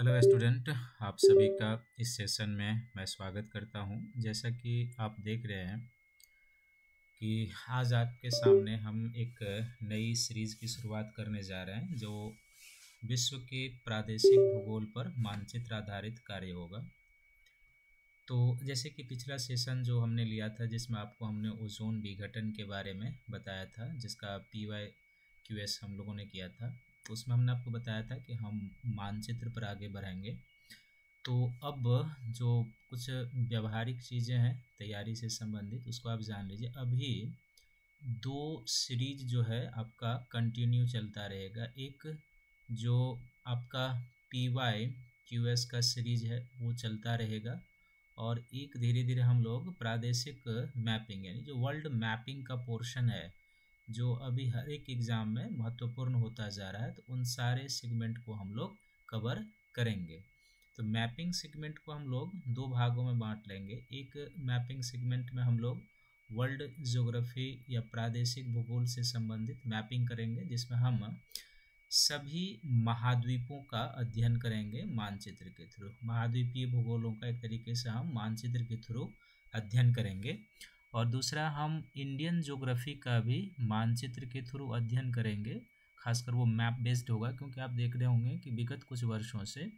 hello student आप सभी का इस सेशन में मैं स्वागत करता हूं जैसा कि आप देख रहे हैं कि आज आपके सामने हम एक नई सीरीज़ की शुरुआत करने जा रहे हैं जो विश्व के प्रादेशिक भूगोल पर मानचित्र आधारित कार्य होगा तो जैसे कि पिछला सेशन जो हमने लिया था जिसमें आपको हमने ओजोन विघटन के बारे में बताया था जिसका पी वाई क्यू हम लोगों ने किया था तो उसमें हमने आपको बताया था कि हम मानचित्र पर आगे बढ़ेंगे तो अब जो कुछ व्यवहारिक चीज़ें हैं तैयारी से संबंधित उसको आप जान लीजिए अभी दो सीरीज जो है आपका कंटिन्यू चलता रहेगा एक जो आपका पी वाई क्यू एस का सीरीज है वो चलता रहेगा और एक धीरे धीरे हम लोग प्रादेशिक मैपिंग यानी जो वर्ल्ड मैपिंग का पोर्शन है जो अभी हर एक एग्ज़ाम में महत्वपूर्ण होता जा रहा है तो उन सारे सेगमेंट को हम लोग कवर करेंगे तो मैपिंग सेगमेंट को हम लोग दो भागों में बांट लेंगे एक मैपिंग सेगमेंट में हम लोग वर्ल्ड जोग्राफी या प्रादेशिक भूगोल से संबंधित मैपिंग करेंगे जिसमें हम सभी महाद्वीपों का अध्ययन करेंगे मानचित्र के थ्रू महाद्वीपीय भूगोलों का एक तरीके से हम मानचित्र के थ्रू अध्ययन करेंगे और दूसरा हम इंडियन जोग्राफी का भी मानचित्र के थ्रू अध्ययन करेंगे खासकर वो मैप बेस्ड होगा क्योंकि आप देख रहे होंगे कि विगत कुछ वर्षों से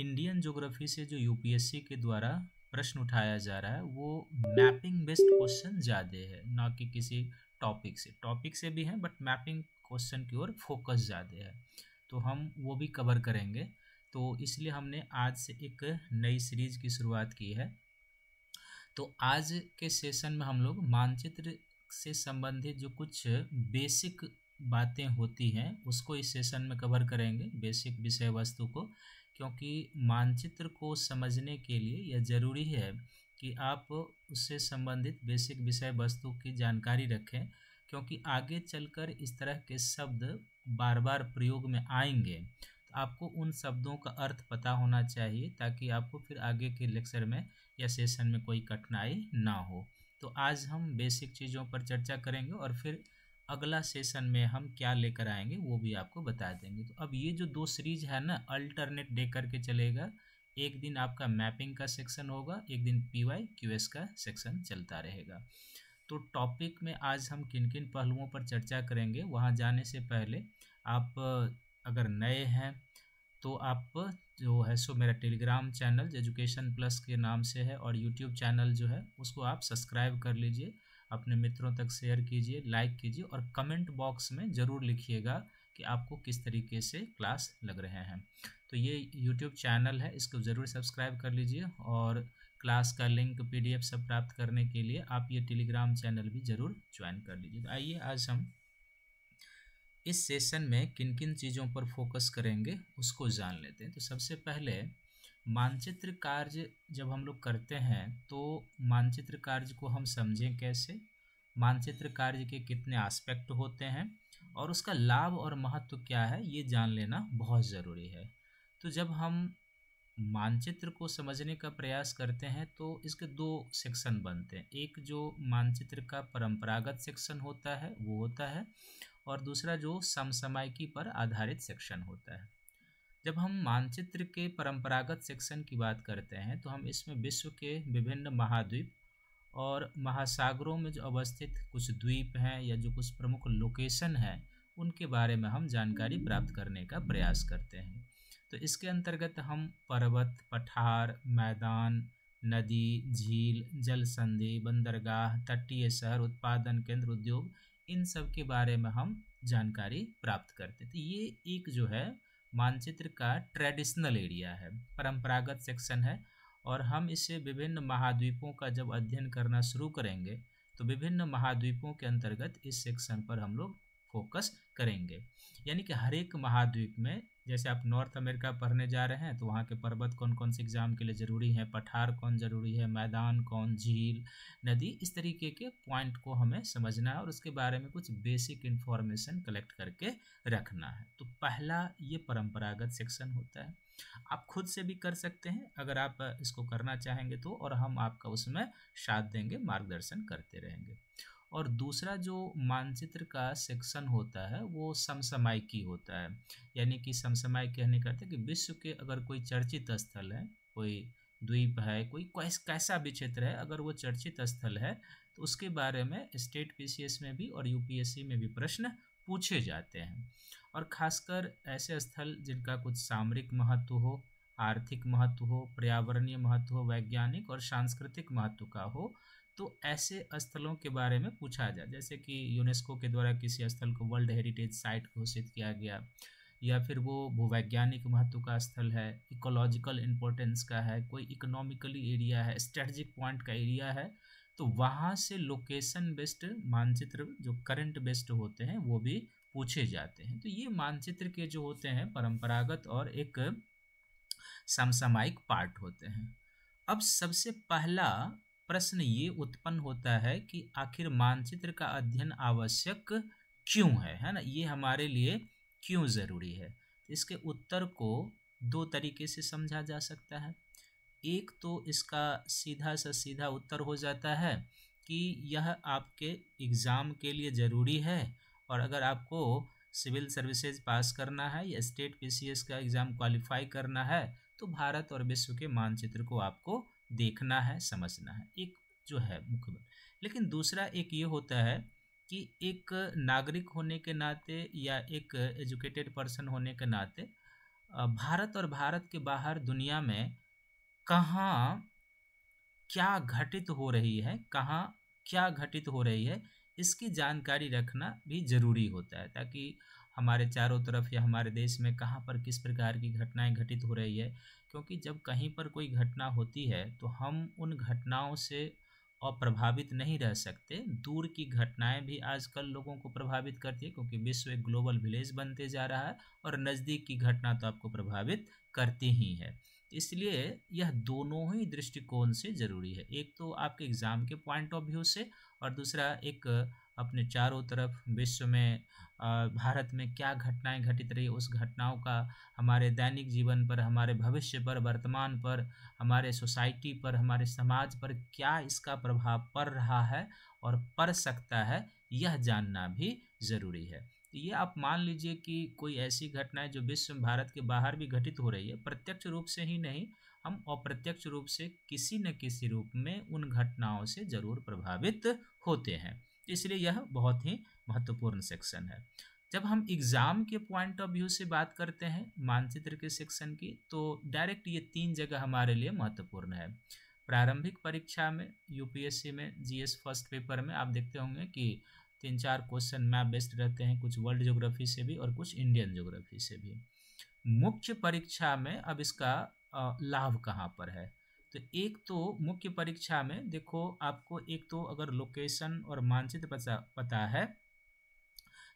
इंडियन जोग्राफी से जो यूपीएससी के द्वारा प्रश्न उठाया जा रहा है वो मैपिंग बेस्ड क्वेश्चन ज़्यादा है ना कि किसी टॉपिक से टॉपिक से भी हैं बट मैपिंग क्वेश्चन की ओर फोकस ज़्यादा है तो हम वो भी कवर करेंगे तो इसलिए हमने आज से एक नई सीरीज़ की शुरुआत की है तो आज के सेशन में हम लोग मानचित्र से संबंधित जो कुछ बेसिक बातें होती हैं उसको इस सेशन में कवर करेंगे बेसिक विषय वस्तु को क्योंकि मानचित्र को समझने के लिए यह जरूरी है कि आप उससे संबंधित बेसिक विषय वस्तु की जानकारी रखें क्योंकि आगे चलकर इस तरह के शब्द बार बार प्रयोग में आएंगे तो आपको उन शब्दों का अर्थ पता होना चाहिए ताकि आपको फिर आगे के लेक्चर में या सेशन में कोई कठिनाई ना हो तो आज हम बेसिक चीज़ों पर चर्चा करेंगे और फिर अगला सेशन में हम क्या लेकर आएंगे वो भी आपको बता देंगे तो अब ये जो दो सीरीज है ना अल्टरनेट डे करके चलेगा एक दिन आपका मैपिंग का सेक्शन होगा एक दिन पी वाई क्यू एस का सेक्शन चलता रहेगा तो टॉपिक में आज हम किन किन पहलुओं पर चर्चा करेंगे वहाँ जाने से पहले आप अगर नए हैं तो आप जो है सो मेरा टेलीग्राम चैनल एजुकेशन प्लस के नाम से है और यूट्यूब चैनल जो है उसको आप सब्सक्राइब कर लीजिए अपने मित्रों तक शेयर कीजिए लाइक कीजिए और कमेंट बॉक्स में ज़रूर लिखिएगा कि आपको किस तरीके से क्लास लग रहे हैं तो ये यूट्यूब चैनल है इसको ज़रूर सब्सक्राइब कर लीजिए और क्लास का लिंक पी सब प्राप्त करने के लिए आप ये टेलीग्राम चैनल भी ज़रूर ज्वाइन कर लीजिए तो आइए आज हम इस सेशन में किन किन चीज़ों पर फोकस करेंगे उसको जान लेते हैं तो सबसे पहले मानचित्र कार्य जब हम लोग करते हैं तो मानचित्र कार्य को हम समझें कैसे मानचित्र कार्य के कितने आस्पेक्ट होते हैं और उसका लाभ और महत्व क्या है ये जान लेना बहुत ज़रूरी है तो जब हम मानचित्र को समझने का प्रयास करते हैं तो इसके दो सेक्शन बनते हैं एक जो मानचित्र का परंपरागत सेक्शन होता है वो होता है और दूसरा जो समसामयिकी पर आधारित सेक्शन होता है जब हम मानचित्र के परंपरागत सेक्शन की बात करते हैं तो हम इसमें विश्व के विभिन्न महाद्वीप और महासागरों में जो अवस्थित कुछ द्वीप हैं या जो कुछ प्रमुख लोकेशन हैं उनके बारे में हम जानकारी प्राप्त करने का प्रयास करते हैं तो इसके अंतर्गत हम पर्वत पठार मैदान नदी झील जल संधि बंदरगाह तटीय शहर उत्पादन केंद्र उद्योग इन सब के बारे में हम जानकारी प्राप्त करते थे तो ये एक जो है मानचित्र का ट्रेडिशनल एरिया है परंपरागत सेक्शन है और हम इसे विभिन्न महाद्वीपों का जब अध्ययन करना शुरू करेंगे तो विभिन्न महाद्वीपों के अंतर्गत इस सेक्शन पर हम लोग फोकस करेंगे यानी कि हर एक महाद्वीप में जैसे आप नॉर्थ अमेरिका पढ़ने जा रहे हैं तो वहाँ के पर्वत कौन कौन से एग्ज़ाम के लिए ज़रूरी है पठार कौन ज़रूरी है मैदान कौन झील नदी इस तरीके के पॉइंट को हमें समझना है और उसके बारे में कुछ बेसिक इन्फॉर्मेशन कलेक्ट करके रखना है तो पहला ये परंपरागत सेक्शन होता है आप खुद से भी कर सकते हैं अगर आप इसको करना चाहेंगे तो और हम आपका उसमें साथ देंगे मार्गदर्शन करते रहेंगे और दूसरा जो मानचित्र का सेक्शन होता है वो समसमायिकी होता है यानी कि समसमाय कहने का हैं कि विश्व के अगर कोई चर्चित स्थल है कोई द्वीप है कोई कैसा भी क्षेत्र है अगर वो चर्चित स्थल है तो उसके बारे में स्टेट पीसीएस में भी और यूपीएससी में भी प्रश्न पूछे जाते हैं और खासकर ऐसे स्थल जिनका कुछ सामरिक महत्व हो आर्थिक महत्व हो पर्यावरणीय महत्व हो वैज्ञानिक और सांस्कृतिक महत्व का हो तो ऐसे स्थलों के बारे में पूछा जाए जैसे कि यूनेस्को के द्वारा किसी स्थल को वर्ल्ड हेरिटेज साइट घोषित किया गया या फिर वो भूवैज्ञानिक महत्व का स्थल है इकोलॉजिकल इम्पोर्टेंस का है कोई इकोनॉमिकली एरिया है स्ट्रेटजिक पॉइंट का एरिया है तो वहाँ से लोकेशन बेस्ड मानचित्र जो करंट बेस्ड होते हैं वो भी पूछे जाते हैं तो ये मानचित्र के जो होते हैं परंपरागत और एक समसामायिक पार्ट होते हैं अब सबसे पहला प्रश्न ये उत्पन्न होता है कि आखिर मानचित्र का अध्ययन आवश्यक क्यों है है ना ये हमारे लिए क्यों ज़रूरी है इसके उत्तर को दो तरीके से समझा जा सकता है एक तो इसका सीधा सा सीधा उत्तर हो जाता है कि यह आपके एग्ज़ाम के लिए ज़रूरी है और अगर आपको सिविल सर्विसेज पास करना है या स्टेट पीसीएस का एग्ज़ाम क्वालिफाई करना है तो भारत और विश्व के मानचित्र को आपको देखना है समझना है एक जो है मुख्य लेकिन दूसरा एक ये होता है कि एक नागरिक होने के नाते या एक एजुकेटेड पर्सन होने के नाते भारत और भारत के बाहर दुनिया में कहाँ क्या घटित हो रही है कहाँ क्या घटित हो रही है इसकी जानकारी रखना भी ज़रूरी होता है ताकि हमारे चारों तरफ या हमारे देश में कहाँ पर किस प्रकार की घटनाएं घटित हो रही है क्योंकि जब कहीं पर कोई घटना होती है तो हम उन घटनाओं से अप्रभावित नहीं रह सकते दूर की घटनाएं भी आजकल लोगों को प्रभावित करती है क्योंकि विश्व एक ग्लोबल विलेज बनते जा रहा है और नज़दीक की घटना तो आपको प्रभावित करती ही है इसलिए यह दोनों ही दृष्टिकोण से ज़रूरी है एक तो आपके एग्ज़ाम के पॉइंट ऑफ व्यू से और दूसरा एक अपने चारों तरफ विश्व में भारत में क्या घटनाएं घटित रही उस घटनाओं का हमारे दैनिक जीवन पर हमारे भविष्य पर वर्तमान पर हमारे सोसाइटी पर हमारे समाज पर क्या इसका प्रभाव पड़ रहा है और पड़ सकता है यह जानना भी ज़रूरी है तो ये आप मान लीजिए कि कोई ऐसी घटनाएं जो विश्व भारत के बाहर भी घटित हो रही है प्रत्यक्ष रूप से ही नहीं हम अप्रत्यक्ष रूप से किसी न किसी रूप में उन घटनाओं से जरूर प्रभावित होते हैं इसलिए यह बहुत ही महत्वपूर्ण सेक्शन है जब हम एग्ज़ाम के पॉइंट ऑफ व्यू से बात करते हैं मानचित्र के सेक्शन की तो डायरेक्ट ये तीन जगह हमारे लिए महत्वपूर्ण है प्रारंभिक परीक्षा में यूपीएससी में जीएस फर्स्ट पेपर में आप देखते होंगे कि तीन चार क्वेश्चन मैप बेस्ड रहते हैं कुछ वर्ल्ड ज्योग्राफी से भी और कुछ इंडियन ज्योग्राफी से भी मुख्य परीक्षा में अब इसका लाभ कहाँ पर है तो एक तो मुख्य परीक्षा में देखो आपको एक तो अगर लोकेशन और मानचित्र पता है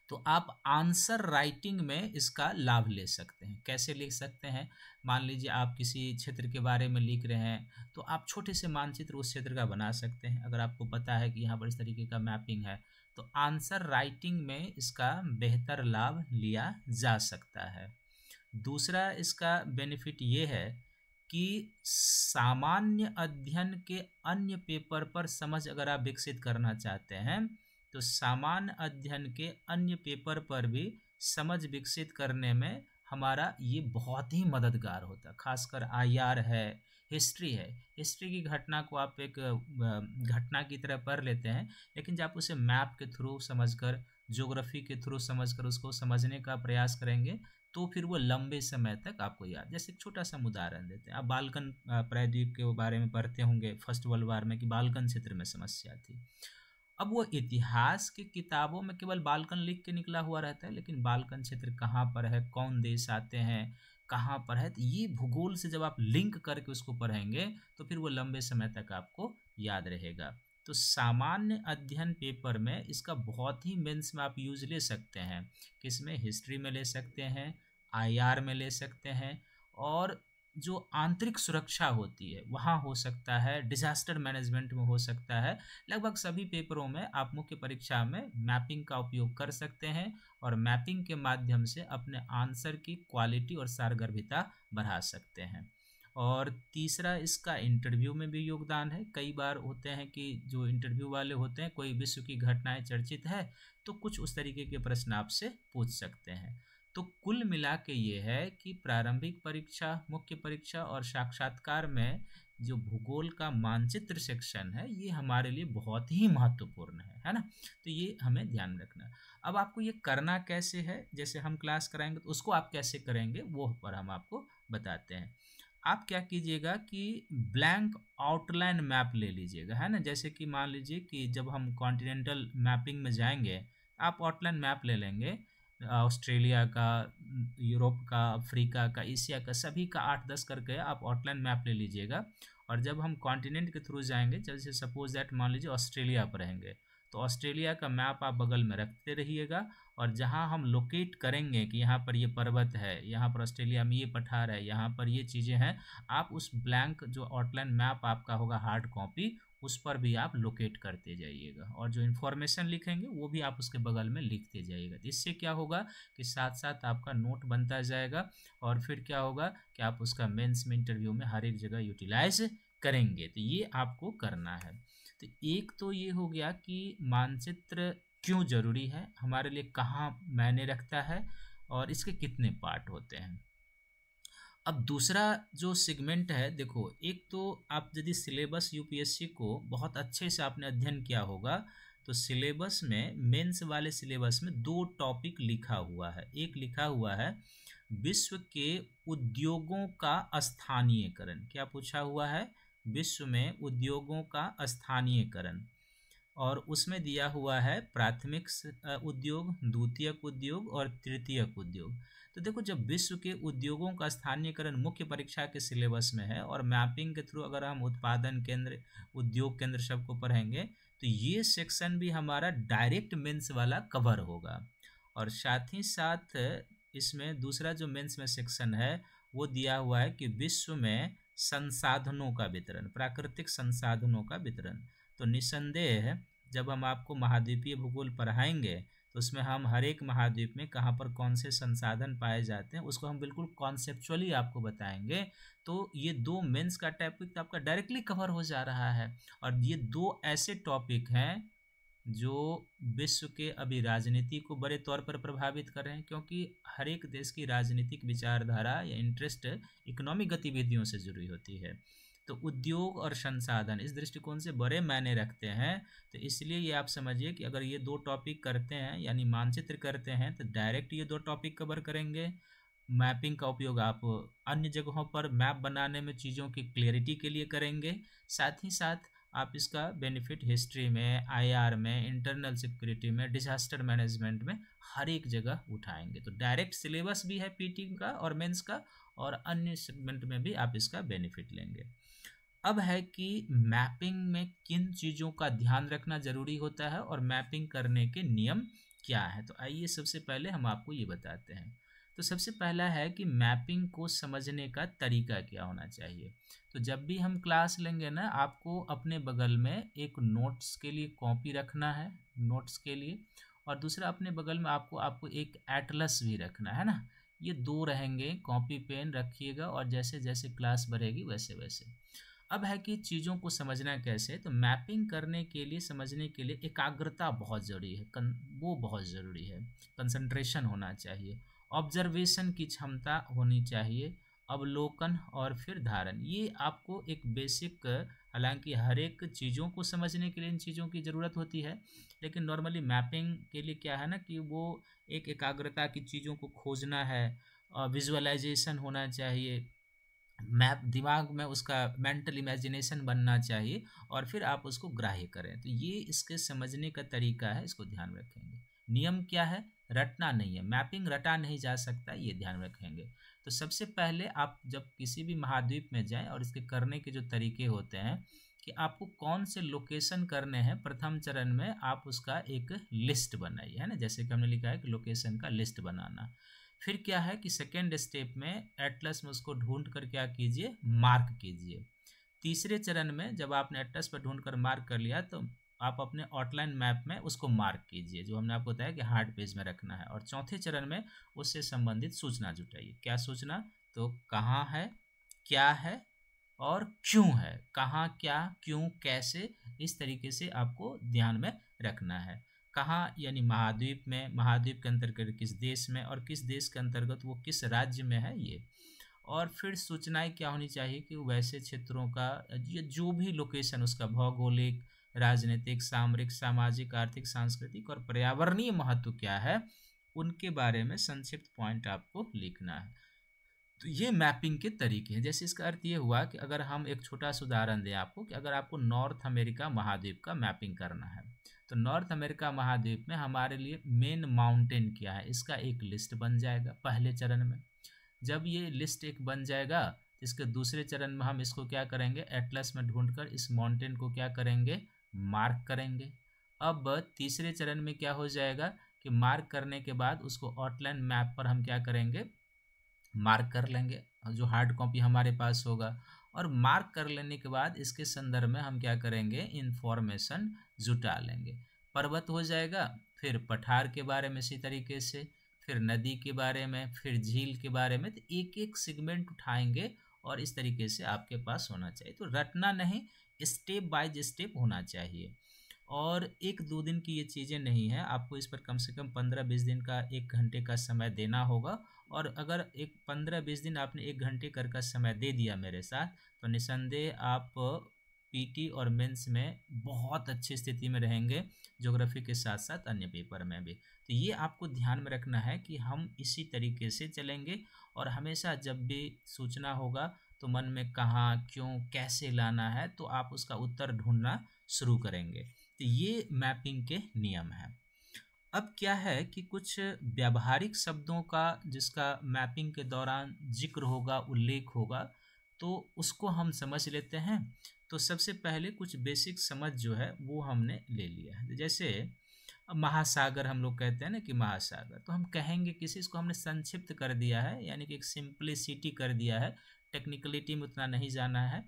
तो आप आंसर राइटिंग में इसका लाभ ले सकते हैं कैसे लिख सकते हैं मान लीजिए आप किसी क्षेत्र के बारे में लिख रहे हैं तो आप छोटे से मानचित्र उस क्षेत्र का बना सकते हैं अगर आपको पता है कि यहाँ पर इस तरीके का मैपिंग है तो आंसर राइटिंग में इसका बेहतर लाभ लिया जा सकता है दूसरा इसका बेनिफिट ये है कि सामान्य अध्ययन के अन्य पेपर पर समझ अगर आप विकसित करना चाहते हैं तो सामान्य अध्ययन के अन्य पेपर पर भी समझ विकसित करने में हमारा ये बहुत ही मददगार होता खासकर आईआर है हिस्ट्री है हिस्ट्री की घटना को आप एक घटना की तरह पढ़ लेते हैं लेकिन जब आप उसे मैप के थ्रू समझकर ज्योग्राफी के थ्रू समझकर उसको समझने का प्रयास करेंगे तो फिर वो लंबे समय तक आपको याद जैसे एक छोटा सा उदाहरण देते हैं आप बालकन प्रायद्वीप के बारे में पढ़ते होंगे फर्स्ट वर्ल्ड वार में कि बालकन क्षेत्र में समस्या थी अब वो इतिहास की किताबों में केवल बालकन लिख के निकला हुआ रहता है लेकिन बालकन क्षेत्र कहाँ पर है कौन देश आते हैं कहाँ पर है तो ये भूगोल से जब आप लिंक करके उसको पढ़ेंगे तो फिर वो लंबे समय तक आपको याद रहेगा तो सामान्य अध्ययन पेपर में इसका बहुत ही मेंस में आप यूज ले सकते हैं किसमें हिस्ट्री में ले सकते हैं आईआर में ले सकते हैं और जो आंतरिक सुरक्षा होती है वहाँ हो सकता है डिजास्टर मैनेजमेंट में हो सकता है लगभग सभी पेपरों में आप मुख्य परीक्षा में मैपिंग का उपयोग कर सकते हैं और मैपिंग के माध्यम से अपने आंसर की क्वालिटी और सारगर्भिता बढ़ा सकते हैं और तीसरा इसका इंटरव्यू में भी योगदान है कई बार होते हैं कि जो इंटरव्यू वाले होते हैं कोई विश्व की घटनाएं चर्चित है तो कुछ उस तरीके के प्रश्न आपसे पूछ सकते हैं तो कुल मिला के ये है कि प्रारंभिक परीक्षा मुख्य परीक्षा और साक्षात्कार में जो भूगोल का मानचित्र सेक्शन है ये हमारे लिए बहुत ही महत्वपूर्ण है है ना तो ये हमें ध्यान रखना अब आपको ये करना कैसे है जैसे हम क्लास कराएंगे तो उसको आप कैसे करेंगे वो पर हम आपको बताते हैं आप क्या कीजिएगा कि ब्लैंक आउटलाइन मैप ले लीजिएगा है ना जैसे कि मान लीजिए कि जब हम कॉन्टिनेंटल मैपिंग में जाएंगे आप आउटलाइन मैप ले लेंगे ऑस्ट्रेलिया का यूरोप का अफ्रीका का एशिया का सभी का आठ दस करके आप आउटलाइन मैप ले लीजिएगा और जब हम कॉन्टिनेंट के थ्रू जाएंगे जैसे सपोज दैट मान लीजिए ऑस्ट्रेलिया पर रहेंगे तो ऑस्ट्रेलिया का मैप आप बगल में रखते रहिएगा और जहाँ हम लोकेट करेंगे कि यहाँ पर ये पर्वत है यहाँ पर ऑस्ट्रेलिया में ये पठार है यहाँ पर ये चीज़ें हैं आप उस ब्लैंक जो आउटलाइन मैप आपका होगा हार्ड कॉपी उस पर भी आप लोकेट करते जाइएगा और जो इन्फॉर्मेशन लिखेंगे वो भी आप उसके बगल में लिखते जाइएगा तो इससे क्या होगा कि साथ साथ आपका नोट बनता जाएगा और फिर क्या होगा कि आप उसका मेन्स में इंटरव्यू में हर एक जगह यूटिलाइज करेंगे तो ये आपको करना है तो एक तो ये हो गया कि मानचित्र क्यों ज़रूरी है हमारे लिए कहाँ मायने रखता है और इसके कितने पार्ट होते हैं अब दूसरा जो सेगमेंट है देखो एक तो आप यदि सिलेबस यूपीएससी को बहुत अच्छे से आपने अध्ययन किया होगा तो सिलेबस में मेंस वाले सिलेबस में दो टॉपिक लिखा हुआ है एक लिखा हुआ है विश्व के उद्योगों का स्थानीयकरण क्या पूछा हुआ है विश्व में उद्योगों का स्थानीयकरण और उसमें दिया हुआ है प्राथमिक उद्योग द्वितीयक उद्योग और तृतीयक उद्योग तो देखो जब विश्व के उद्योगों का स्थानीयकरण मुख्य परीक्षा के सिलेबस में है और मैपिंग के थ्रू अगर हम उत्पादन केंद्र उद्योग केंद्र सबको पढ़ेंगे तो ये सेक्शन भी हमारा डायरेक्ट मेंस वाला कवर होगा और साथ ही साथ इसमें दूसरा जो मेंस में सेक्शन है वो दिया हुआ है कि विश्व में संसाधनों का वितरण प्राकृतिक संसाधनों का वितरण तो निसंदेह जब हम आपको महाद्वीपीय भूगोल पढ़ाएंगे तो उसमें हम हर एक महाद्वीप में कहाँ पर कौन से संसाधन पाए जाते हैं उसको हम बिल्कुल कॉन्सेप्चुअली आपको बताएंगे तो ये दो मेंस का टॉपिक तो आपका डायरेक्टली कवर हो जा रहा है और ये दो ऐसे टॉपिक हैं जो विश्व के अभी राजनीति को बड़े तौर पर प्रभावित कर रहे हैं क्योंकि हर एक देश की राजनीतिक विचारधारा या इंटरेस्ट इकोनॉमिक गतिविधियों से जुड़ी होती है तो उद्योग और संसाधन इस दृष्टिकोण से बड़े मायने रखते हैं तो इसलिए ये आप समझिए कि अगर ये दो टॉपिक करते हैं यानी मानचित्र करते हैं तो डायरेक्ट ये दो टॉपिक कवर करेंगे मैपिंग का उपयोग आप अन्य जगहों पर मैप बनाने में चीज़ों की क्लियरिटी के लिए करेंगे साथ ही साथ आप इसका बेनिफिट हिस्ट्री में आईआर में इंटरनल सिक्योरिटी में डिजास्टर मैनेजमेंट में हर एक जगह उठाएंगे तो डायरेक्ट सिलेबस भी है पीटी का और मेंस का और अन्य सेगमेंट में भी आप इसका बेनिफिट लेंगे अब है कि मैपिंग में किन चीज़ों का ध्यान रखना ज़रूरी होता है और मैपिंग करने के नियम क्या है तो आइए सबसे पहले हम आपको ये बताते हैं तो सबसे पहला है कि मैपिंग को समझने का तरीका क्या होना चाहिए तो जब भी हम क्लास लेंगे ना आपको अपने बगल में एक नोट्स के लिए कॉपी रखना है नोट्स के लिए और दूसरा अपने बगल में आपको आपको एक एटलस भी रखना है ना ये दो रहेंगे कॉपी पेन रखिएगा और जैसे जैसे क्लास बढ़ेगी वैसे वैसे अब है कि चीज़ों को समझना कैसे तो मैपिंग करने के लिए समझने के लिए एकाग्रता बहुत ज़रूरी है कन, वो बहुत ज़रूरी है कंसंट्रेशन होना चाहिए ऑब्जर्वेशन की क्षमता होनी चाहिए अवलोकन और फिर धारण ये आपको एक बेसिक हालांकि हर एक चीज़ों को समझने के लिए इन चीज़ों की ज़रूरत होती है लेकिन नॉर्मली मैपिंग के लिए क्या है ना कि वो एक एकाग्रता की चीज़ों को खोजना है विजुअलाइजेशन होना चाहिए मैप दिमाग में उसका मेंटल इमेजिनेशन बनना चाहिए और फिर आप उसको ग्राह्य करें तो ये इसके समझने का तरीका है इसको ध्यान रखेंगे नियम क्या है रटना नहीं है मैपिंग रटा नहीं जा सकता ये ध्यान रखेंगे तो सबसे पहले आप जब किसी भी महाद्वीप में जाएं और इसके करने के जो तरीके होते हैं कि आपको कौन से लोकेशन करने हैं प्रथम चरण में आप उसका एक लिस्ट बनाइए है ना जैसे कि हमने लिखा है कि लोकेशन का लिस्ट बनाना फिर क्या है कि सेकेंड स्टेप में एटलस में उसको ढूंढ कर क्या कीजिए मार्क कीजिए तीसरे चरण में जब आपने एटलस पर ढूंढ कर मार्क कर लिया तो आप अपने आउटलाइन मैप में उसको मार्क कीजिए जो हमने आपको बताया कि हार्ड पेज में रखना है और चौथे चरण में उससे संबंधित सूचना जुटाइए क्या सूचना तो कहाँ है क्या है और क्यों है कहाँ क्या क्यों कैसे इस तरीके से आपको ध्यान में रखना है कहाँ यानी महाद्वीप में महाद्वीप के अंतर्गत किस देश में और किस देश के अंतर्गत वो किस राज्य में है ये और फिर सूचनाएं क्या होनी चाहिए कि वैसे क्षेत्रों का जो भी लोकेशन उसका भौगोलिक राजनीतिक सामरिक सामाजिक आर्थिक सांस्कृतिक और पर्यावरणीय महत्व क्या है उनके बारे में संक्षिप्त पॉइंट आपको लिखना है तो ये मैपिंग के तरीके हैं जैसे इसका अर्थ ये हुआ कि अगर हम एक छोटा सा उदाहरण दें आपको कि अगर आपको नॉर्थ अमेरिका महाद्वीप का मैपिंग करना है तो नॉर्थ अमेरिका महाद्वीप में हमारे लिए मेन माउंटेन क्या है इसका एक लिस्ट बन जाएगा पहले चरण में जब ये लिस्ट एक बन जाएगा इसके दूसरे चरण में हम इसको क्या करेंगे एटलस में ढूंढकर इस माउंटेन को क्या करेंगे मार्क करेंगे अब तीसरे चरण में क्या हो जाएगा कि मार्क करने के बाद उसको आउटलाइन मैप पर हम क्या करेंगे मार्क कर लेंगे जो हार्ड कॉपी हमारे पास होगा और मार्क कर लेने के बाद इसके संदर्भ में हम क्या करेंगे इन्फॉर्मेशन जुटा लेंगे पर्वत हो जाएगा फिर पठार के बारे में इसी तरीके से फिर नदी के बारे में फिर झील के बारे में तो एक एक सेगमेंट उठाएंगे और इस तरीके से आपके पास होना चाहिए तो रटना नहीं स्टेप बाय स्टेप होना चाहिए और एक दो दिन की ये चीज़ें नहीं है आपको इस पर कम से कम पंद्रह बीस दिन का एक घंटे का समय देना होगा और अगर एक पंद्रह बीस दिन आपने एक घंटे कर का समय दे दिया मेरे साथ तो निसंदेह आप पीटी और मेंस में बहुत अच्छी स्थिति में रहेंगे ज्योग्राफी के साथ साथ अन्य पेपर में भी तो ये आपको ध्यान में रखना है कि हम इसी तरीके से चलेंगे और हमेशा जब भी सोचना होगा तो मन में कहाँ क्यों कैसे लाना है तो आप उसका उत्तर ढूंढना शुरू करेंगे तो ये मैपिंग के नियम हैं अब क्या है कि कुछ व्यावहारिक शब्दों का जिसका मैपिंग के दौरान जिक्र होगा उल्लेख होगा तो उसको हम समझ लेते हैं तो सबसे पहले कुछ बेसिक समझ जो है वो हमने ले लिया है जैसे महासागर हम लोग कहते हैं ना कि महासागर तो हम कहेंगे किसी इसको हमने संक्षिप्त कर दिया है यानी कि एक सिंप्लिसिटी कर दिया है टेक्निकलिटी में उतना नहीं जाना है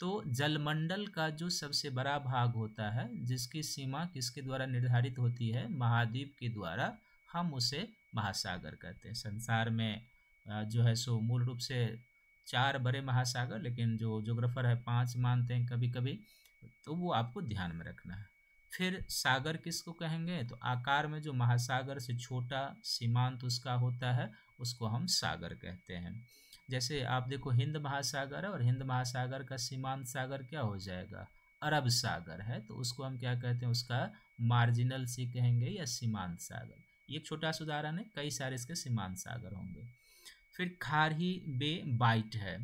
तो जलमंडल का जो सबसे बड़ा भाग होता है जिसकी सीमा किसके द्वारा निर्धारित होती है महाद्वीप के द्वारा हम उसे महासागर कहते हैं संसार में जो है सो मूल रूप से चार बड़े महासागर लेकिन जो जोग्राफर है पांच मानते हैं कभी कभी तो वो आपको ध्यान में रखना है फिर सागर किसको कहेंगे तो आकार में जो महासागर से छोटा सीमांत उसका होता है उसको हम सागर कहते हैं जैसे आप देखो हिंद महासागर है और हिंद महासागर का सीमांत सागर क्या हो जाएगा अरब सागर है तो उसको हम क्या कहते हैं उसका मार्जिनल सी कहेंगे या सीमांत सागर ये छोटा सा उदाहरण है कई सारे इसके सीमांत सागर होंगे फिर खारही बे बाइट है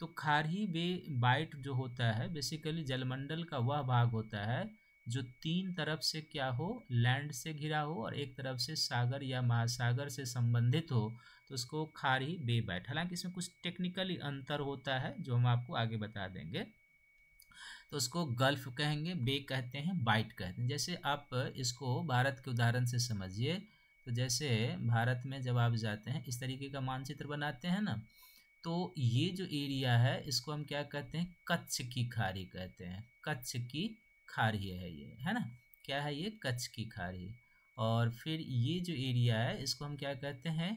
तो खारही बे बाइट जो होता है बेसिकली जलमंडल का वह भाग होता है जो तीन तरफ से क्या हो लैंड से घिरा हो और एक तरफ से सागर या महासागर से संबंधित हो तो इसको खारी बे बैट हालांकि इसमें कुछ टेक्निकली अंतर होता है जो हम आपको आगे बता देंगे तो उसको गल्फ कहेंगे बे कहते हैं बाइट कहते हैं जैसे आप इसको भारत के उदाहरण से समझिए तो जैसे भारत में जब आप जाते हैं इस तरीके का मानचित्र बनाते हैं ना तो ये जो एरिया है इसको हम क्या कहते हैं कच्छ की खारी कहते हैं कच्छ की खारी है ये है ना क्या है ये कच्छ की खारी और फिर ये जो एरिया है इसको हम क्या कहते हैं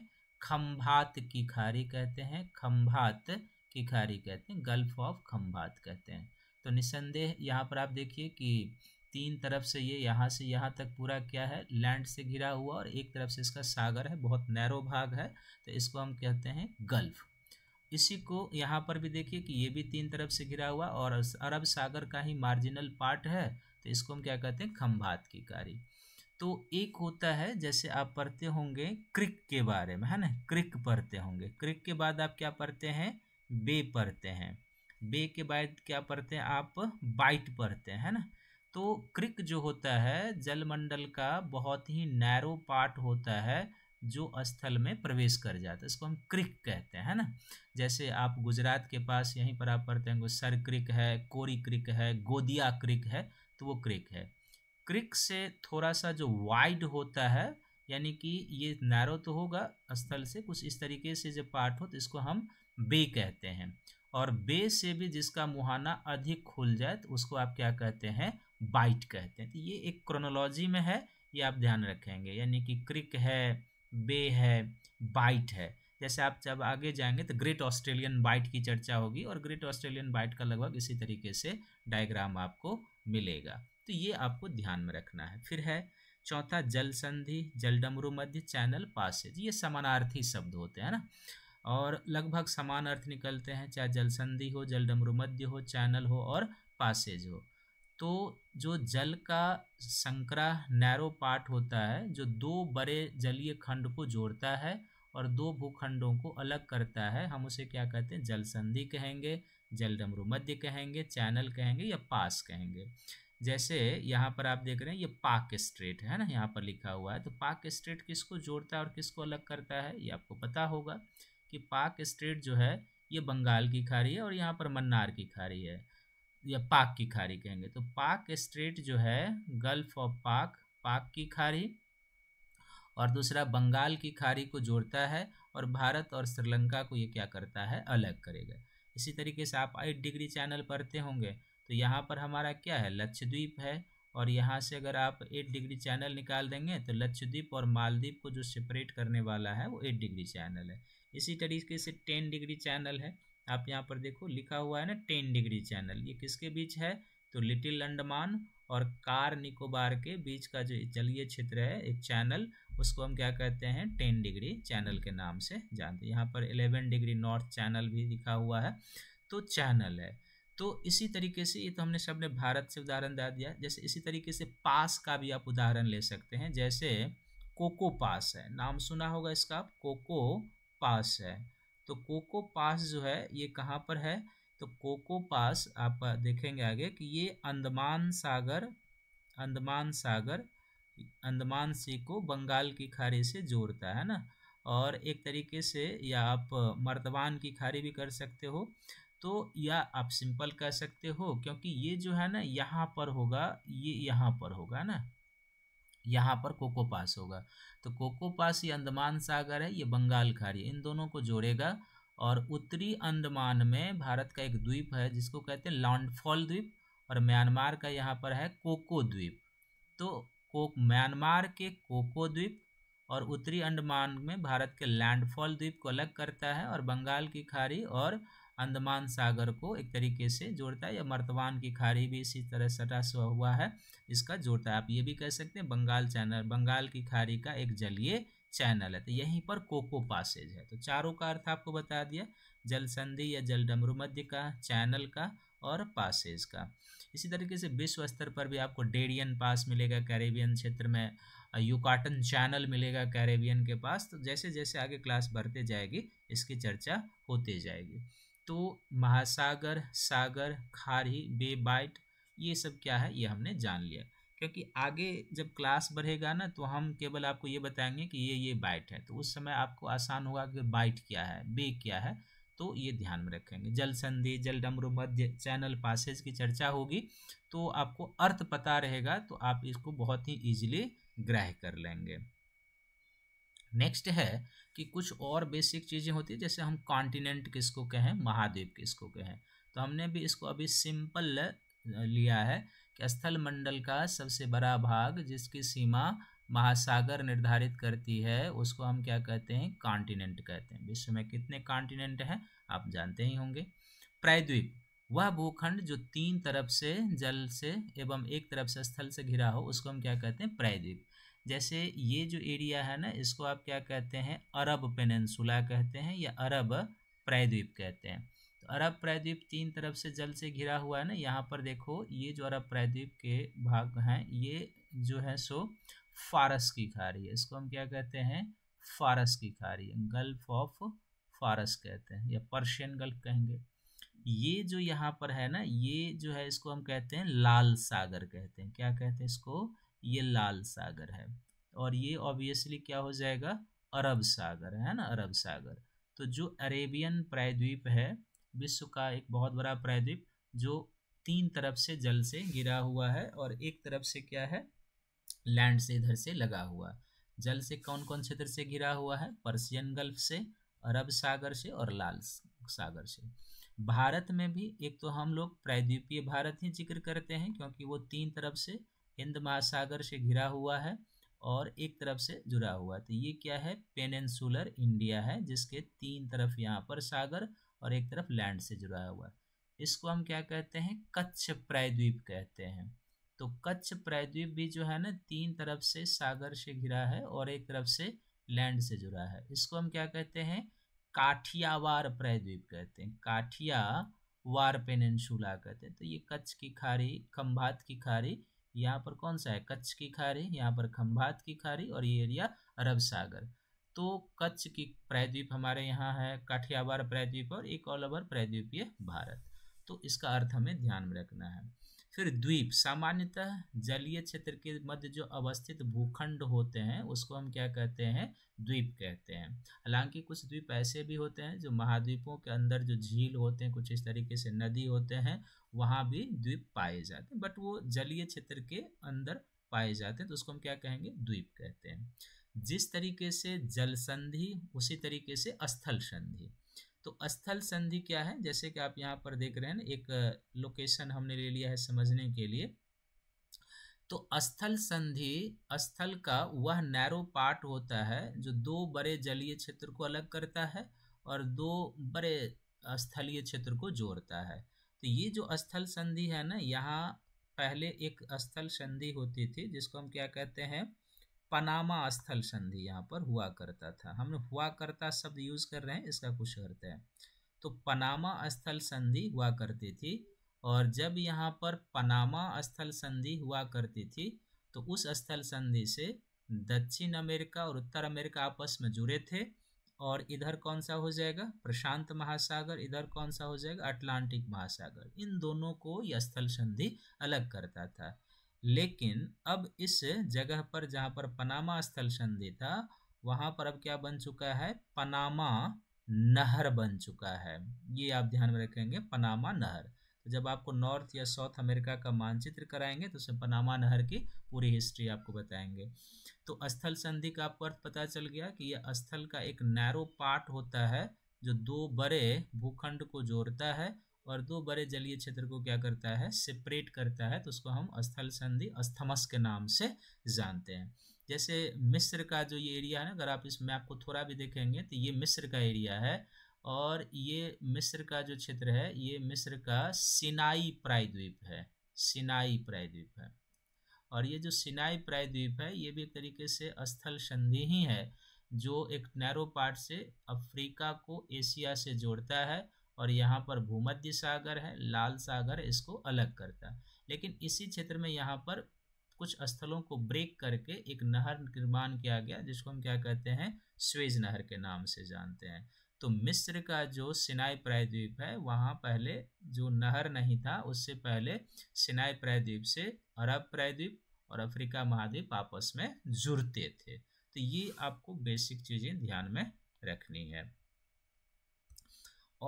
खम्भात की खारी कहते हैं खम्भात की खारी कहते हैं गल्फ ऑफ खम्भात कहते हैं तो निस्संदेह यहाँ पर आप देखिए कि तीन तरफ से ये यहाँ से यहाँ तक पूरा क्या है लैंड से घिरा हुआ और एक तरफ से इसका सागर है बहुत नैरो भाग है तो इसको हम कहते हैं गल्फ इसी को यहाँ पर भी देखिए कि ये भी तीन तरफ से घिरा हुआ और अरब सागर का ही मार्जिनल पार्ट है तो इसको हम क्या कहते हैं खम्भात की कारी तो एक होता है जैसे आप पढ़ते होंगे क्रिक के बारे में है ना क्रिक पढ़ते होंगे क्रिक के बाद आप क्या पढ़ते हैं बे पढ़ते हैं बे के बाद क्या पढ़ते हैं आप बाइट पढ़ते हैं ना तो क्रिक जो होता है जलमंडल का बहुत ही नैरो पार्ट होता है जो स्थल में प्रवेश कर जाता है इसको हम क्रिक कहते हैं ना जैसे आप गुजरात के पास यहीं पर आप पढ़ते हैं सर क्रिक है कोरी क्रिक है गोदिया क्रिक है तो वो क्रिक है क्रिक से थोड़ा सा जो वाइड होता है यानी कि ये नैरो तो होगा स्थल से कुछ इस तरीके से जो पार्ट हो तो इसको हम बे कहते हैं और बे से भी जिसका मुहाना अधिक खुल जाए तो उसको आप क्या कहते हैं बाइट कहते हैं तो ये एक क्रोनोलॉजी में है ये आप ध्यान रखेंगे यानी कि क्रिक है बे है बाइट है जैसे आप जब आगे जाएंगे तो ग्रेट ऑस्ट्रेलियन बाइट की चर्चा होगी और ग्रेट ऑस्ट्रेलियन बाइट का लगभग इसी तरीके से डायग्राम आपको मिलेगा तो ये आपको ध्यान में रखना है फिर है चौथा जल संधि जल डमरू मध्य चैनल पासेज ये समानार्थी शब्द होते हैं ना और लगभग समान अर्थ निकलते हैं चाहे जल संधि हो जल डमरू मध्य हो चैनल हो और पासेज हो तो जो जल का संकरा नैरो पार्ट होता है जो दो बड़े जलीय खंड को जोड़ता है और दो भूखंडों को अलग करता है हम उसे क्या कहते हैं जल संधि कहेंगे जल डमरू मध्य कहेंगे चैनल कहेंगे या पास कहेंगे जैसे यहाँ पर आप देख रहे हैं ये पाक स्ट्रेट है ना यहाँ पर लिखा हुआ है तो पाक स्ट्रेट किसको जोड़ता है और किसको अलग करता है ये आपको पता होगा कि पाक स्ट्रेट जो है ये बंगाल की खाड़ी है और यहाँ पर मन्नार की खाड़ी है या पाक की खाड़ी कहेंगे तो पाक स्ट्रेट जो है गल्फ ऑफ पाक पाक की खाड़ी और दूसरा बंगाल की खाड़ी को जोड़ता है और भारत और श्रीलंका को ये क्या करता है अलग करेगा इसी तरीके से आप एट डिग्री चैनल पढ़ते होंगे तो यहाँ पर हमारा क्या है लक्षद्वीप है और यहाँ से अगर आप एट डिग्री चैनल निकाल देंगे तो लक्षद्वीप और मालदीप को जो सेपरेट करने वाला है वो एट डिग्री चैनल है इसी तरीके से टेन डिग्री चैनल है आप यहाँ पर देखो लिखा हुआ है ना टेन डिग्री चैनल ये किसके बीच है तो लिटिल अंडमान और कार निकोबार के बीच का जो जलीय क्षेत्र है एक चैनल उसको हम क्या कहते हैं टेन डिग्री चैनल के नाम से जानते हैं यहाँ पर एलेवन डिग्री नॉर्थ चैनल भी लिखा हुआ है तो चैनल है तो इसी तरीके से ये तो हमने सब ने भारत से उदाहरण दे दिया जैसे इसी तरीके से पास का भी आप उदाहरण ले सकते हैं जैसे कोको पास है नाम सुना होगा इसका आप कोको पास है तो कोको पास जो है ये कहाँ पर है तो कोको पास आप देखेंगे आगे कि ये अंडमान सागर अंडमान सागर अंडमान सी को बंगाल की खाड़ी से जोड़ता है ना और एक तरीके से या आप मर्दवान की खाड़ी भी कर सकते हो तो या आप सिंपल कह सकते हो क्योंकि ये जो है ना यहाँ पर होगा ये यहाँ पर होगा ना यहाँ पर कोको पास होगा तो कोको पास ये अंडमान सागर है ये बंगाल खाड़ी इन दोनों को जोड़ेगा और उत्तरी अंडमान में भारत का एक द्वीप है जिसको कहते हैं लॉन्डफॉल द्वीप और म्यांमार का यहाँ पर है कोको द्वीप तो कोक म्यांमार के कोको द्वीप और उत्तरी अंडमान में भारत के लैंडफॉल द्वीप को अलग करता है और बंगाल की खाड़ी और अंडमान सागर को एक तरीके से जोड़ता है या मर्तवान की खाड़ी भी इसी तरह सटा हुआ है इसका जोड़ता है आप ये भी कह सकते हैं बंगाल चैनल बंगाल की खाड़ी का एक जलीय चैनल है तो यहीं पर कोको पासेज है तो चारों का अर्थ आपको बता दिया जल संधि या जल डमरू मध्य का चैनल का और पासेज का इसी तरीके से विश्व स्तर पर भी आपको डेरियन पास मिलेगा कैरेबियन क्षेत्र में यूकाटन चैनल मिलेगा कैरेबियन के पास तो जैसे जैसे आगे क्लास बढ़ते जाएगी इसकी चर्चा होती जाएगी तो महासागर सागर खारी बे बाइट ये सब क्या है ये हमने जान लिया क्योंकि आगे जब क्लास बढ़ेगा ना तो हम केवल आपको ये बताएंगे कि ये ये बाइट है तो उस समय आपको आसान होगा कि बाइट क्या है बे क्या है तो ये ध्यान में रखेंगे जल संधि जल डमरू मध्य चैनल पासेज की चर्चा होगी तो आपको अर्थ पता रहेगा तो आप इसको बहुत ही इजीली ग्रह कर लेंगे नेक्स्ट है कि कुछ और बेसिक चीज़ें होती है जैसे हम कॉन्टिनेंट किसको कहें महाद्वीप किसको कहें तो हमने भी इसको अभी सिंपल लिया है कि स्थल मंडल का सबसे बड़ा भाग जिसकी सीमा महासागर निर्धारित करती है उसको हम क्या कहते हैं कॉन्टिनेंट कहते हैं विश्व में कितने कॉन्टिनेंट हैं आप जानते ही होंगे प्रायद्वीप वह भूखंड जो तीन तरफ से जल से एवं एक तरफ से स्थल से घिरा हो उसको हम क्या कहते हैं प्रायद्वीप जैसे ये जो एरिया है ना इसको आप क्या कहते हैं अरब पेनसुला कहते हैं या अरब प्रायद्वीप कहते हैं तो अरब प्रायद्वीप तीन तरफ से जल से घिरा हुआ है ना यहाँ पर देखो ये जो अरब प्रायद्वीप के भाग हैं ये जो है सो फारस की खाड़ी इसको हम क्या कहते हैं फारस की खाड़ी गल्फ ऑफ फारस कहते हैं या पर्शियन गल्फ कहेंगे ये जो यहाँ पर है ना ये जो है इसको हम कहते हैं लाल सागर कहते हैं क्या कहते हैं इसको ये लाल सागर है और ये ऑब्वियसली क्या हो जाएगा अरब सागर है ना अरब सागर तो जो अरेबियन प्रायद्वीप है विश्व का एक बहुत बड़ा प्रायद्वीप जो तीन तरफ से जल से घिरा हुआ है और एक तरफ से क्या है लैंड से इधर से लगा हुआ जल से कौन कौन क्षेत्र से घिरा हुआ है पर्सियन गल्फ से अरब सागर से और लाल सागर से भारत में भी एक तो हम लोग प्रायद्वीपीय भारत ही जिक्र करते हैं क्योंकि वो तीन तरफ से हिंद महासागर से घिरा हुआ है और एक तरफ से जुड़ा हुआ है तो ये क्या है पेनेंसुलर इंडिया है जिसके तीन तरफ यहाँ पर सागर और एक तरफ लैंड से जुड़ा हुआ है इसको हम क्या कहते हैं कच्छ प्रायद्वीप कहते हैं तो कच्छ प्रायद्वीप भी जो है ना तीन तरफ से सागर से घिरा है और एक तरफ से लैंड से जुड़ा है इसको हम क्या कहते हैं काठियावार प्रायद्वीप कहते हैं काठिया वार पेनिनशूला कहते हैं तो ये कच्छ की खाड़ी खम्भात की खाड़ी यहाँ पर कौन सा है कच्छ की खाड़ी यहाँ पर खम्भात की खाड़ी और ये एरिया अरब सागर तो कच्छ की प्रायद्वीप हमारे यहाँ है काठियावार प्रायद्वीप और एक ऑल ओवर प्रायद्वीपीय भारत तो इसका अर्थ हमें ध्यान में रखना है फिर द्वीप सामान्यतः जलीय क्षेत्र के मध्य जो अवस्थित भूखंड होते हैं उसको हम क्या कहते हैं द्वीप कहते हैं हालांकि कुछ द्वीप ऐसे भी होते हैं जो महाद्वीपों के अंदर जो झील होते हैं कुछ इस तरीके से नदी होते हैं वहाँ भी द्वीप पाए जाते हैं बट वो जलीय क्षेत्र के अंदर पाए जाते हैं तो उसको हम क्या कहेंगे द्वीप कहते हैं जिस तरीके से जल संधि उसी तरीके से स्थल संधि तो स्थल संधि क्या है जैसे कि आप यहाँ पर देख रहे हैं एक लोकेशन हमने ले लिया है समझने के लिए तो स्थल संधि स्थल का वह नैरो पार्ट होता है जो दो बड़े जलीय क्षेत्र को अलग करता है और दो बड़े स्थलीय क्षेत्र को जोड़ता है तो ये जो स्थल संधि है ना यहाँ पहले एक स्थल संधि होती थी जिसको हम क्या कहते हैं पनामा स्थल संधि यहाँ पर हुआ करता था हम हुआ करता शब्द यूज कर रहे हैं इसका कुछ अर्थ है तो पनामा स्थल संधि हुआ करती थी और जब यहाँ पर पनामा स्थल संधि हुआ करती थी तो उस स्थल संधि से दक्षिण अमेरिका और उत्तर अमेरिका आपस में जुड़े थे और इधर कौन सा हो जाएगा प्रशांत महासागर इधर कौन सा हो जाएगा अटलांटिक महासागर इन दोनों को यह स्थल संधि अलग करता था लेकिन अब इस जगह पर जहाँ पर पनामा स्थल संधि था वहाँ पर अब क्या बन चुका है पनामा नहर बन चुका है ये आप ध्यान में रखेंगे पनामा नहर तो जब आपको नॉर्थ या साउथ अमेरिका का मानचित्र कराएंगे तो उसमें पनामा नहर की पूरी हिस्ट्री आपको बताएंगे तो स्थल संधि का आपको अर्थ पता चल गया कि यह स्थल का एक नैरो पार्ट होता है जो दो बड़े भूखंड को जोड़ता है और दो बड़े जलीय क्षेत्र को क्या करता है सेपरेट करता है तो उसको हम स्थल संधि अस्थमस के नाम से जानते हैं जैसे मिस्र का जो ये एरिया है ना अगर आप इस मैप को थोड़ा भी देखेंगे तो ये मिस्र का एरिया है और ये मिस्र का जो क्षेत्र है ये मिस्र का सिनाई प्रायद्वीप है सिनाई प्रायद्वीप है और ये जो सिनाई प्रायद्वीप है ये भी एक तरीके से स्थल संधि ही है जो एक नैरो पार्ट से अफ्रीका को एशिया से जोड़ता है और यहाँ पर भूमध्य सागर है लाल सागर इसको अलग करता है लेकिन इसी क्षेत्र में यहाँ पर कुछ स्थलों को ब्रेक करके एक नहर निर्माण किया गया जिसको हम क्या कहते हैं स्वेज नहर के नाम से जानते हैं तो मिस्र का जो सिनाई प्रायद्वीप है वहाँ पहले जो नहर नहीं था उससे पहले सिनाई प्रायद्वीप से अरब प्रायद्वीप और अफ्रीका महाद्वीप आपस में जुड़ते थे तो ये आपको बेसिक चीज़ें ध्यान में रखनी है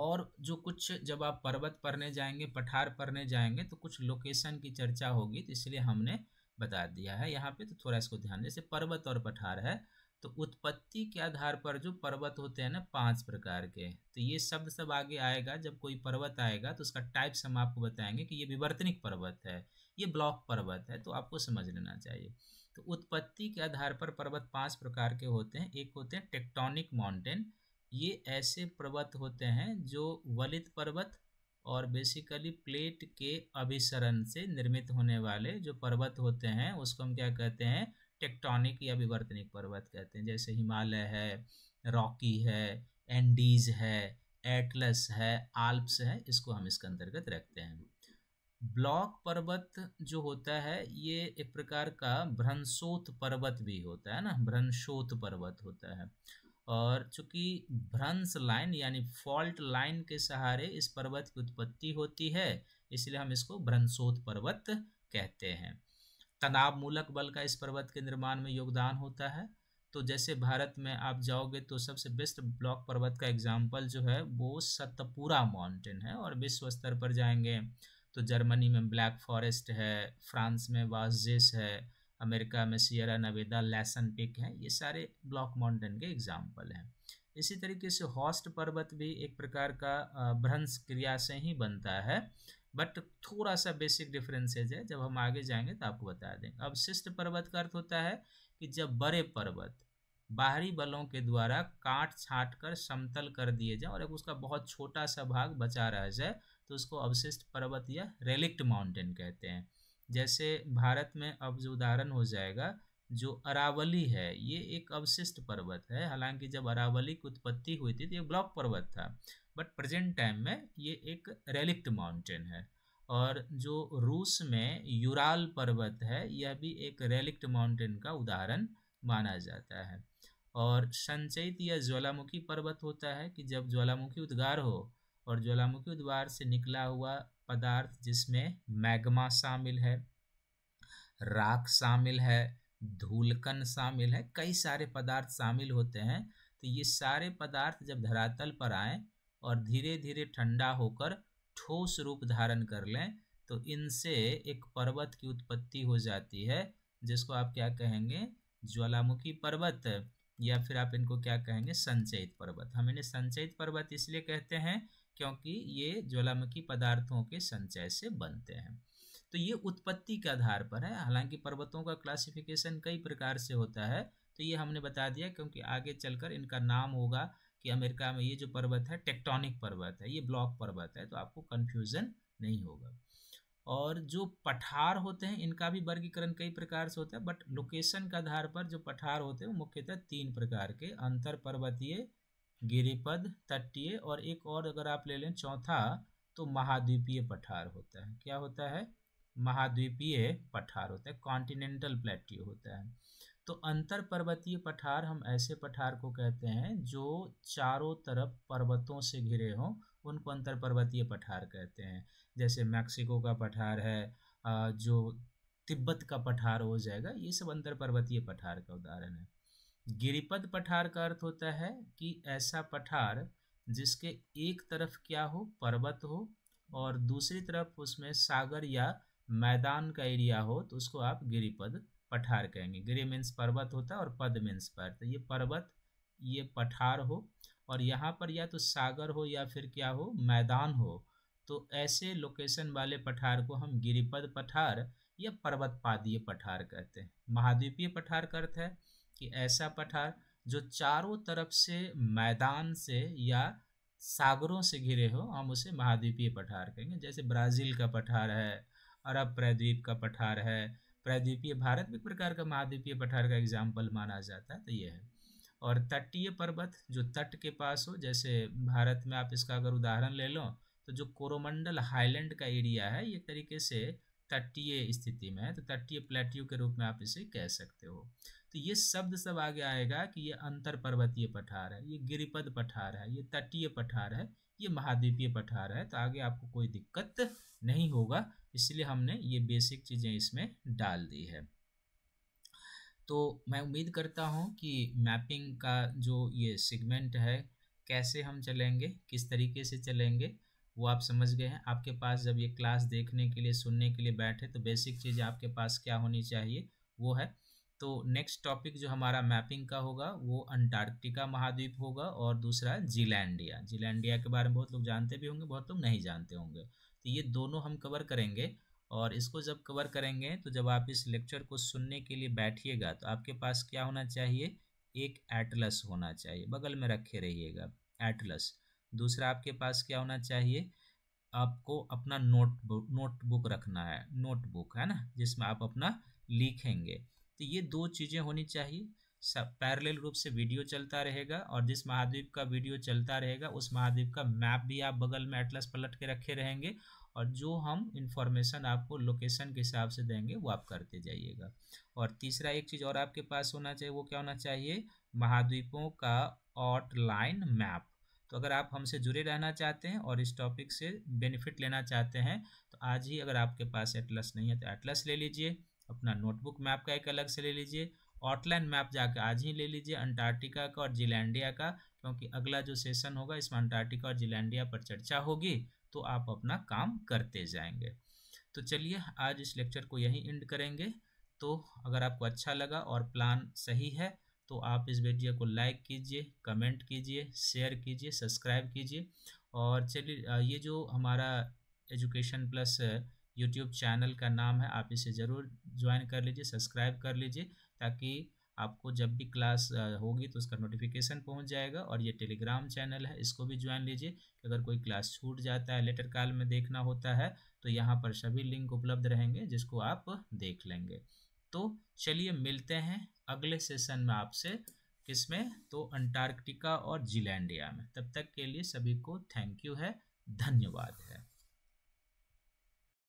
और जो कुछ जब आप पर्वत पढ़ने जाएंगे पठार पढ़ने जाएंगे तो कुछ लोकेशन की चर्चा होगी तो इसलिए हमने बता दिया है यहाँ पे तो थोड़ा इसको ध्यान जैसे पर्वत और पठार है तो उत्पत्ति के आधार पर जो पर्वत होते हैं ना पांच प्रकार के तो ये शब्द सब आगे आएगा जब कोई पर्वत आएगा तो उसका टाइप्स हम आपको बताएंगे कि ये विवर्तनिक पर्वत है ये ब्लॉक पर्वत है तो आपको समझ लेना चाहिए तो उत्पत्ति के आधार पर पर्वत पांच प्रकार के होते हैं एक होते हैं टेक्टोनिक माउंटेन ये ऐसे पर्वत होते हैं जो वलित पर्वत और बेसिकली प्लेट के अभिसरण से निर्मित होने वाले जो पर्वत होते हैं उसको हम क्या कहते हैं टेक्टोनिक या विवर्तनिक पर्वत कहते हैं जैसे हिमालय है रॉकी है एंडीज है एटलस है आल्प्स है इसको हम इसके अंतर्गत रखते हैं ब्लॉक पर्वत जो होता है ये एक प्रकार का भ्रंशोत पर्वत भी होता है ना भ्रंशोत पर्वत होता है और चूंकि भ्रंश लाइन यानी फॉल्ट लाइन के सहारे इस पर्वत की उत्पत्ति होती है इसलिए हम इसको भ्रंशोत पर्वत कहते हैं तनाव मूलक बल का इस पर्वत के निर्माण में योगदान होता है तो जैसे भारत में आप जाओगे तो सबसे बेस्ट ब्लॉक पर्वत का एग्जाम्पल जो है वो सतपुरा माउंटेन है और विश्व स्तर पर जाएंगे तो जर्मनी में ब्लैक फॉरेस्ट है फ्रांस में वाजेस है अमेरिका में सियरा नवेदा लैसन पिक है ये सारे ब्लॉक माउंटेन के एग्जाम्पल हैं इसी तरीके से हॉस्ट पर्वत भी एक प्रकार का भ्रंश क्रिया से ही बनता है बट थोड़ा सा बेसिक डिफरेंसेज है जब हम आगे जाएंगे तो आपको बता देंगे अब शिष्ट पर्वत का अर्थ होता है कि जब बड़े पर्वत बाहरी बलों के द्वारा काट छाट कर समतल कर दिए जाए और एक उसका बहुत छोटा सा भाग बचा रह जाए तो उसको अवशिष्ट पर्वत या रेलिक्ट माउंटेन कहते हैं जैसे भारत में अब जो उदाहरण हो जाएगा जो अरावली है ये एक अवशिष्ट पर्वत है हालांकि जब अरावली की उत्पत्ति हुई थी तो ये ब्लॉक पर्वत था बट प्रेजेंट टाइम में ये एक रेलिक्ट माउंटेन है और जो रूस में यूराल पर्वत है यह भी एक रेलिक्ट माउंटेन का उदाहरण माना जाता है और संचयित या ज्वालामुखी पर्वत होता है कि जब ज्वालामुखी उद्गार हो और ज्वालामुखी उद्वार से निकला हुआ पदार्थ जिसमें मैग्मा शामिल है राख शामिल है धूलकन शामिल है कई सारे पदार्थ शामिल होते हैं तो ये सारे पदार्थ जब धरातल पर आए और धीरे धीरे ठंडा होकर ठोस रूप धारण कर लें तो इनसे एक पर्वत की उत्पत्ति हो जाती है जिसको आप क्या कहेंगे ज्वालामुखी पर्वत या फिर आप इनको क्या कहेंगे संचयित पर्वत हम इन्हें संचयित पर्वत इसलिए कहते हैं क्योंकि ये ज्वालामुखी पदार्थों के संचय से बनते हैं तो ये उत्पत्ति के आधार पर है हालांकि पर्वतों का क्लासिफिकेशन कई प्रकार से होता है तो ये हमने बता दिया क्योंकि आगे चलकर इनका नाम होगा कि अमेरिका में ये जो पर्वत है टेक्टोनिक पर्वत है ये ब्लॉक पर्वत है तो आपको कन्फ्यूज़न नहीं होगा और जो पठार होते हैं इनका भी वर्गीकरण कई प्रकार से होता है बट लोकेशन के आधार पर जो पठार होते हैं वो मुख्यतः तीन प्रकार के अंतर पर्वतीय गिरिपद तटीय और एक और अगर आप ले लें चौथा तो महाद्वीपीय पठार होता है क्या होता है महाद्वीपीय पठार होता है कॉन्टिनेंटल प्लेट्यू होता है तो अंतर पर्वतीय पठार हम ऐसे पठार को कहते हैं जो चारों तरफ पर्वतों से घिरे हों उनको अंतर पर्वतीय पठार कहते हैं जैसे मैक्सिको का पठार है जो तिब्बत का पठार हो जाएगा ये सब अंतर पर्वतीय पठार का उदाहरण है गिरिपद पठार का अर्थ होता है कि ऐसा पठार जिसके एक तरफ क्या हो पर्वत हो और दूसरी तरफ उसमें सागर या मैदान का एरिया हो तो उसको आप गिरिपद पठार कहेंगे गिरि मीन्स पर्वत होता है और पद मीन्स पर तो ये पर्वत ये पठार हो और यहाँ पर या तो सागर हो या फिर क्या हो मैदान हो तो ऐसे लोकेशन वाले पठार को हम गिरिपद पठार या पर्वतपादीय पठार कहते हैं महाद्वीपीय पठार का अर्थ है कि ऐसा पठार जो चारों तरफ से मैदान से या सागरों से घिरे हो हम उसे महाद्वीपीय पठार कहेंगे जैसे ब्राज़ील का पठार है अरब प्रायद्वीप का पठार है प्रायद्वीपीय भारत भी एक प्रकार का महाद्वीपीय पठार का एग्जाम्पल माना जाता है तो ये है और तटीय पर्वत जो तट के पास हो जैसे भारत में आप इसका अगर उदाहरण ले लो तो जो कोरोमंडल हाईलैंड का एरिया है ये तरीके से तटीय स्थिति में है तो तटीय प्लेट्यू के रूप में आप इसे कह सकते हो तो ये शब्द सब आगे आएगा कि ये अंतर पर्वतीय पठार है ये गिरिपद पठार है ये तटीय पठार है ये महाद्वीपीय पठार है तो आगे आपको कोई दिक्कत नहीं होगा इसलिए हमने ये बेसिक चीज़ें इसमें डाल दी है तो मैं उम्मीद करता हूँ कि मैपिंग का जो ये सेगमेंट है कैसे हम चलेंगे किस तरीके से चलेंगे वो आप समझ गए हैं आपके पास जब ये क्लास देखने के लिए सुनने के लिए बैठे तो बेसिक चीज़ आपके पास क्या होनी चाहिए वो है तो नेक्स्ट टॉपिक जो हमारा मैपिंग का होगा वो अंटार्कटिका महाद्वीप होगा और दूसरा जिलैंडिया जिलैंडिया के बारे में बहुत लोग जानते भी होंगे बहुत लोग नहीं जानते होंगे तो ये दोनों हम कवर करेंगे और इसको जब कवर करेंगे तो जब आप इस लेक्चर को सुनने के लिए बैठिएगा तो आपके पास क्या होना चाहिए एक एटलस होना चाहिए बगल में रखे रहिएगा एटलस दूसरा आपके पास क्या होना चाहिए आपको अपना नोट नोटबुक रखना है नोटबुक है ना जिसमें आप अपना लिखेंगे तो ये दो चीज़ें होनी चाहिए सब पैरेलल रूप से वीडियो चलता रहेगा और जिस महाद्वीप का वीडियो चलता रहेगा उस महाद्वीप का मैप भी आप बगल में एटलस पलट के रखे रहेंगे और जो हम इंफॉर्मेशन आपको लोकेशन के हिसाब से देंगे वो आप करते जाइएगा और तीसरा एक चीज़ और आपके पास होना चाहिए वो क्या होना चाहिए महाद्वीपों का आउटलाइन मैप तो अगर आप हमसे जुड़े रहना चाहते हैं और इस टॉपिक से बेनिफिट लेना चाहते हैं तो आज ही अगर आपके पास एटलस नहीं है तो एटलस ले लीजिए अपना नोटबुक मैप का एक अलग से ले लीजिए ऑटलाइन मैप जाकर आज ही ले लीजिए अंटार्कटिका का और जिलैंडिया का क्योंकि अगला जो सेशन होगा इसमें अंटार्कटिका और जिलैंडिया पर चर्चा होगी तो आप अपना काम करते जाएंगे तो चलिए आज इस लेक्चर को यहीं एंड करेंगे तो अगर आपको अच्छा लगा और प्लान सही है तो आप इस वीडियो को लाइक कीजिए कमेंट कीजिए शेयर कीजिए सब्सक्राइब कीजिए और चलिए ये जो हमारा एजुकेशन प्लस यूट्यूब चैनल का नाम है आप इसे ज़रूर ज्वाइन कर लीजिए सब्सक्राइब कर लीजिए ताकि आपको जब भी क्लास होगी तो उसका नोटिफिकेशन पहुंच जाएगा और ये टेलीग्राम चैनल है इसको भी ज्वाइन लीजिए कि अगर कोई क्लास छूट जाता है लेटर काल में देखना होता है तो यहाँ पर सभी लिंक उपलब्ध रहेंगे जिसको आप देख लेंगे तो चलिए मिलते हैं अगले सेशन में आपसे किस में तो अंटार्कटिका और जिलैंडिया में तब तक के लिए सभी को थैंक यू है धन्यवाद है